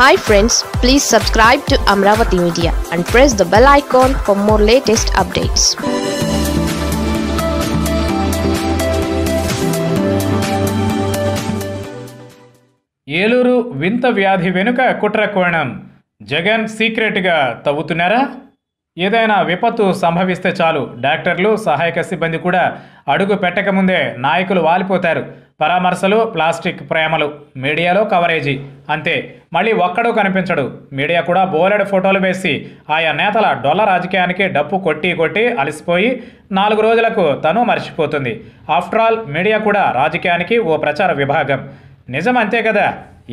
hi friends please subscribe to Amaravati media and press the bell icon for more latest updates Eluru వింత వ్యాధి వెనుక కుట్ర కోణం జగన్ సీక్రెట్గా తవ్వుతున్నారా ఏదైనా విపత్తు సంభవిస్తే చాలు డాక్టర్లు సహాయక సిబ్బంది కూడా అడుగు పెట్టకముందే నాయకులు వాలిపోతారు పరామర్శలు ప్లాస్టిక్ ప్రేమలు మీడియాలో కవరేజీ అంతే మళ్ళీ ఒక్కడూ కనిపించడు మీడియా కూడా బోలెడు ఫోటోలు వేసి ఆయా నేతల డొల్ల రాజకీయానికి డప్పు కొట్టి కొట్టి అలసిపోయి నాలుగు రోజులకు తను మర్చిపోతుంది ఆఫ్టర్ ఆల్ మీడియా కూడా రాజకీయానికి ఓ ప్రచార విభాగం నిజం అంతే కదా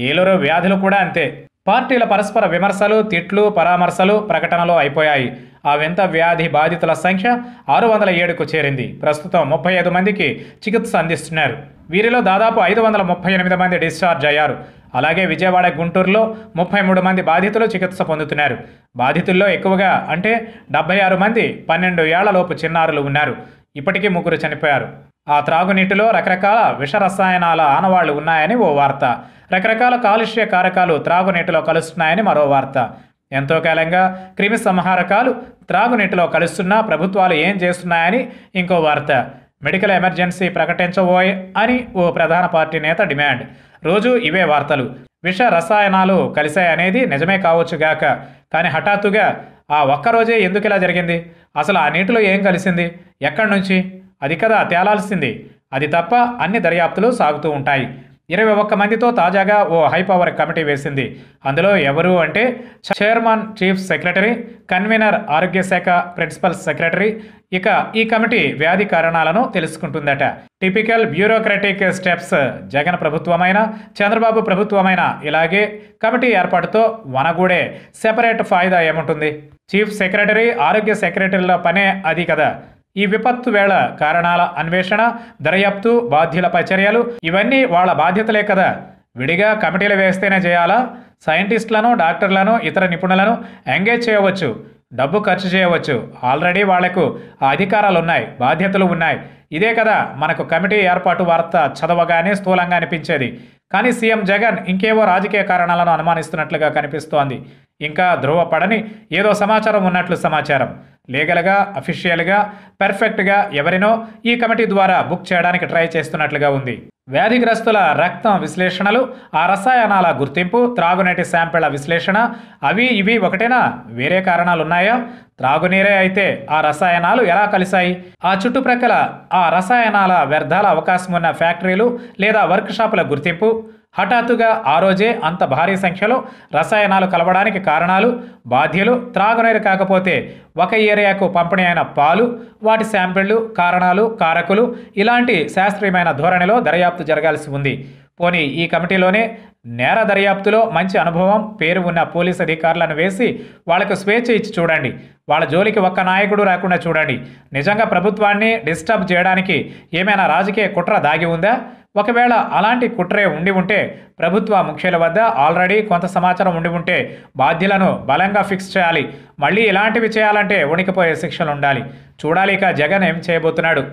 ఏలూరు వ్యాధులు కూడా అంతే పార్టీల పరస్పర విమర్శలు తిట్లు పరామర్శలు ప్రకటనలు అయిపోయాయి ఆ వింత వ్యాధి బాధితుల సంఖ్య ఆరు వందల ఏడుకు చేరింది ప్రస్తుతం ముప్పై ఐదు మందికి చికిత్స అందిస్తున్నారు వీరిలో దాదాపు ఐదు వందల ముప్పై ఎనిమిది మంది డిశ్చార్జ్ అయ్యారు అలాగే విజయవాడ గుంటూరులో ముప్పై మూడు మంది బాధితులు చికిత్స పొందుతున్నారు బాధితుల్లో ఎక్కువగా అంటే డెబ్బై ఆరు మంది పన్నెండు ఏళ్లలోపు చిన్నారులు ఉన్నారు ఇప్పటికీ ముగ్గురు చనిపోయారు ఆ త్రాగునీటిలో రకరకాల విషరసాయనాల ఆనవాళ్లు ఉన్నాయని ఓ వార్త రకరకాల కాలుష్య కారకాలు త్రాగునీటిలో కలుస్తున్నాయని మరో వార్త ఎంతో కాలంగా క్రిమి సంహారకాలు త్రాగునీటిలో కలుస్తున్నా ప్రభుత్వాలు ఏం చేస్తున్నాయని ఇంకో వార్త మెడికల్ ఎమర్జెన్సీ ప్రకటించబోయ్ అని ఓ ప్రధాన పార్టీ నేత డిమాండ్ రోజు ఇవే వార్తలు విష రసాయనాలు కలిశాయనేది నిజమే కావచ్చుగాక కానీ హఠాత్తుగా ఆ ఒక్కరోజే ఎందుకు ఇలా జరిగింది అసలు ఆ నీటిలో ఏం కలిసింది ఎక్కడి నుంచి అది కదా తేలాల్సింది అది తప్ప అన్ని దర్యాప్తులు సాగుతూ ఉంటాయి ఇరవై ఒక్క మందితో తాజాగా ఓ హై పవర్ కమిటీ వేసింది అందులో ఎవరు అంటే చైర్మన్ చీఫ్ సెక్రటరీ కన్వీనర్ ఆరోగ్య శాఖ ప్రిన్సిపల్ సెక్రటరీ ఇక ఈ కమిటీ వ్యాధి కారణాలను తెలుసుకుంటుందట టిపికల్ బ్యూరోక్రటిక్ స్టెప్స్ జగన్ ప్రభుత్వమైన చంద్రబాబు ప్రభుత్వమైన ఇలాగే కమిటీ ఏర్పాటుతో వనగూడే సెపరేట్ ఫాయిదా ఏముంటుంది చీఫ్ సెక్రటరీ ఆరోగ్య సెక్రటరీల పనే అది కదా ఈ విపత్తు వేళ కారణాల అన్వేషణ దర్యాప్తు బాధ్యులపై చర్యలు ఇవన్నీ వాళ్ళ బాధ్యతలే కదా విడిగా కమిటీలు వేస్తేనే చేయాలా సైంటిస్టులను డాక్టర్లను ఇతర నిపుణులను ఎంగేజ్ చేయవచ్చు డబ్బు ఖర్చు చేయవచ్చు ఆల్రెడీ వాళ్లకు ఆ అధికారాలు ఉన్నాయి బాధ్యతలు ఉన్నాయి ఇదే కదా మనకు కమిటీ ఏర్పాటు వార్త చదవగానే స్థూలంగా అనిపించేది కానీ సీఎం జగన్ ఇంకేవో రాజకీయ కారణాలను అనుమానిస్తున్నట్లుగా కనిపిస్తోంది ఇంకా ధృవపడని ఏదో సమాచారం ఉన్నట్లు సమాచారం లీగల్గా అఫీషియల్గా పెర్ఫెక్ట్గా ఎవరినో ఈ కమిటీ ద్వారా బుక్ చేయడానికి ట్రై చేస్తున్నట్లుగా ఉంది వ్యాధిగ్రస్తుల రక్తం విశ్లేషణలు ఆ రసాయనాల గుర్తింపు త్రాగునీటి శాంపిళ్ల విశ్లేషణ అవి ఇవి ఒకటేనా వేరే కారణాలున్నాయా త్రాగునీరే అయితే ఆ రసాయనాలు ఎలా కలిశాయి ఆ చుట్టుప్రక్కల ఆ రసాయనాల వ్యర్థాల అవకాశం ఉన్న ఫ్యాక్టరీలు లేదా వర్క్షాపుల గుర్తింపు హఠాత్తుగా ఆ రోజే అంత భారీ సంఖ్యలో రసాయనాలు కలవడానికి కారణాలు బాధ్యులు త్రాగునీరు కాకపోతే ఒక ఏరియాకు పంపిణీ అయిన పాలు వాటి శాంపిళ్లు కారణాలు కారకులు ఇలాంటి శాస్త్రీయమైన ధోరణిలో దర్యాప్తు జరగాల్సి ఉంది పోని ఈ కమిటీలోనే నేర దర్యాప్తులో మంచి అనుభవం పేరు ఉన్న పోలీస్ అధికారులను వేసి వాళ్లకు స్వేచ్ఛ ఇచ్చి చూడండి వాళ్ళ జోలికి ఒక్క నాయకుడు రాకుండా చూడండి నిజంగా ప్రభుత్వాన్ని డిస్టర్బ్ చేయడానికి ఏమైనా రాజకీయ కుట్ర దాగి ఉందా ఒకవేళ అలాంటి కుట్రే ఉండి ఉంటే ప్రభుత్వ ముఖ్యుల వద్ద ఆల్రెడీ కొంత సమాచారం ఉండి ఉంటే బాధ్యులను బలంగా ఫిక్స్ చేయాలి మళ్ళీ ఇలాంటివి చేయాలంటే ఉణికిపోయే శిక్షలు ఉండాలి చూడాలిక జగన్ ఏం చేయబోతున్నాడు